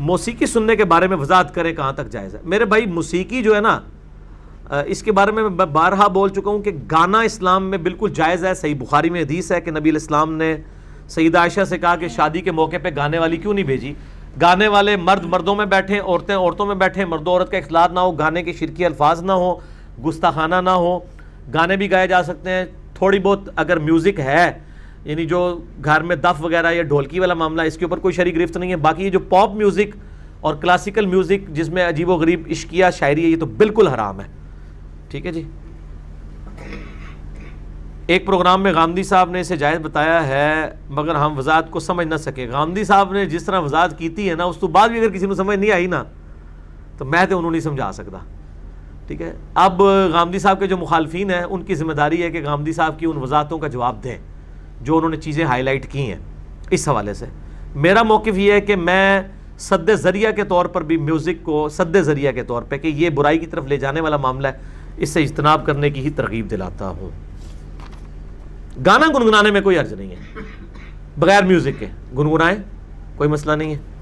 मौसीकी सुनने के बारे में वजात करें कहाँ तक जायज़ है मेरे भाई मौसीकी जो है ना इसके बारे में बारहा बोल चुका हूँ कि गाना इस्लाम में बिल्कुल जायज़ है सही बुखारी में हदीस है कि नबी इस्लाम ने सईद आयशा से कहा कि शादी के मौके पर गाने वाली क्यों नहीं भेजी गाने वाले मर्द मर्दों में बैठें औरतें औरतों में बैठें मर्द औरत का अखलात ना हो गाने के शिरकी अल्फाज ना हो गुस्ताखाना ना हो गाने भी गाए जा सकते हैं थोड़ी बहुत अगर म्यूज़िक है यानी जो घर में दफ वगैरह या ढोलकी वाला मामला इसके ऊपर कोई शरी गिरफ्त नहीं है बाकी ये जो पॉप म्यूज़िक और क्लासिकल म्यूज़िक जिसमें अजीब व गरीब इश्किया शायरी है ये तो बिल्कुल हराम है ठीक है जी एक प्रोग्राम में गांधी साहब ने इसे जायज़ बताया है मगर हम वजात को समझ ना सके गांधी साहब ने जिस तरह वजात की है ना उस तो बाद भी अगर किसी को समझ नहीं आई ना तो मैं तो उन्होंने नहीं समझा सकता ठीक है अब गांधी साहब के जो मुखालफी हैं उनकी जिम्मेदारी है कि गांधी साहब की उन वजातों का जवाब दें जो उन्होंने चीज़ें हाईलाइट की हैं इस हवाले से मेरा मौक़ ये है कि मैं सद ज़रिया के तौर पर भी म्यूज़िक को सद ज़रिया के तौर पर कि ये बुराई की तरफ ले जाने वाला मामला है इससे इजतनाब करने की ही तरगीब दिलाता हूँ गाना गुनगुनाने में कोई अर्ज नहीं है बगैर म्यूज़िक के गुनगुनाएं कोई मसला नहीं है